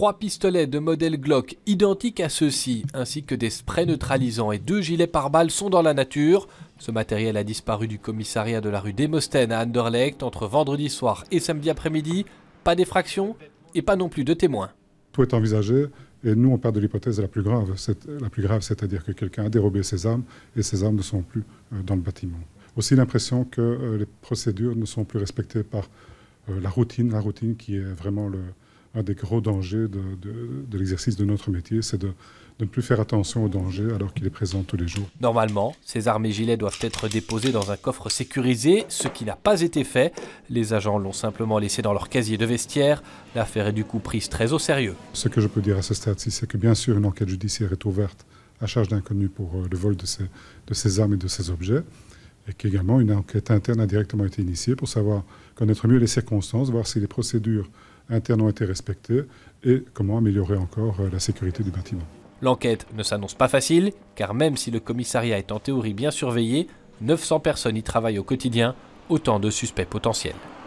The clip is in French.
trois pistolets de modèle Glock identiques à ceux-ci, ainsi que des sprays neutralisants et deux gilets pare-balles sont dans la nature. Ce matériel a disparu du commissariat de la rue Démosthène à Anderlecht entre vendredi soir et samedi après-midi. Pas d'effraction et pas non plus de témoins. Tout est envisagé et nous on part de l'hypothèse la plus grave, la plus grave, c'est-à-dire que quelqu'un a dérobé ses armes et ses armes ne sont plus euh, dans le bâtiment. Aussi l'impression que euh, les procédures ne sont plus respectées par euh, la routine, la routine qui est vraiment le, un des gros dangers de, l'exercice de notre métier, c'est de, ne plus faire attention aux dangers alors qu'il est présent tous les jours. Normalement, ces armes et gilets doivent être déposés dans un coffre sécurisé, ce qui n'a pas été fait. Les agents l'ont simplement laissé dans leur casier de vestiaire. L'affaire est du coup prise très au sérieux. Ce que je peux dire à ce stade-ci, c'est que bien sûr, une enquête judiciaire est ouverte à charge d'inconnus pour euh, le vol de ces, de ces armes et de ces objets et qu'également une enquête interne a directement été initiée pour savoir connaître mieux les circonstances, voir si les procédures internes ont été respectés et comment améliorer encore euh, la sécurité du bâtiment. L'enquête ne s'annonce pas facile, car même si le commissariat est en théorie bien surveillé, 900 personnes y travaillent au quotidien, autant de suspects potentiels.